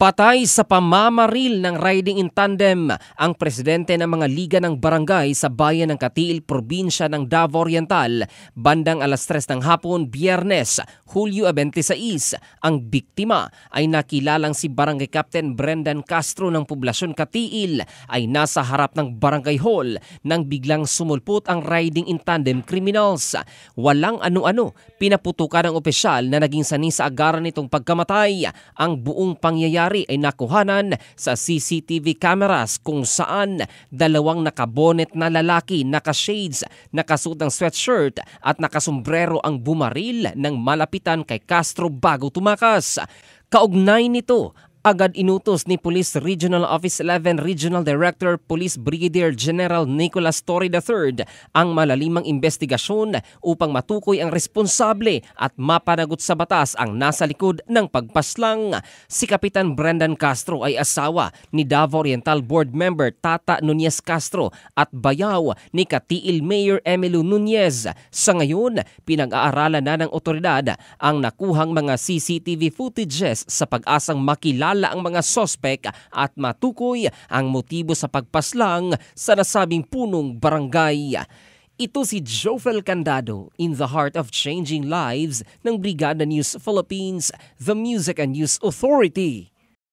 Patay sa pamamaril ng riding in tandem ang presidente ng mga liga ng barangay sa bayan ng Katiil, probinsya ng Davao Oriental. Bandang alas 3 ng hapon, biyernes, Hulyo 26, ang biktima ay nakilalang si barangay captain Brendan Castro ng poblasyon Katiil ay nasa harap ng barangay hall nang biglang sumulpot ang riding in tandem criminals. Walang ano-ano, pinaputukan ng opisyal na naging sanhi sa agaran nitong pagkamatay ang buong pangyayari pangyayari ay nakuhanan sa CCTV cameras kung saan dalawang nakabonet na lalaki, nakashades, nakasuot ng sweatshirt at nakasombrero ang bumaril ng malapitan kay Castro bago tumakas. Kaugnay nito Agad inutos ni Police Regional Office 11 Regional Director Police Brigadier General Nicolas Torre III ang malalimang investigasyon upang matukoy ang responsable at mapanagot sa batas ang nasa likod ng pagpaslang. Si Kapitan Brendan Castro ay asawa ni Davao Oriental Board Member Tata Nunez Castro at bayaw ni Katiil Mayor Emilio Nunez. Sa ngayon, pinag-aaralan na ng otoridad ang nakuhang mga CCTV footages sa pag-asang makilala makilala ang mga sospek at matukoy ang motibo sa pagpaslang sa nasabing punong barangay. Ito si Jofel Candado in the heart of changing lives ng Brigada News Philippines, the Music and News Authority.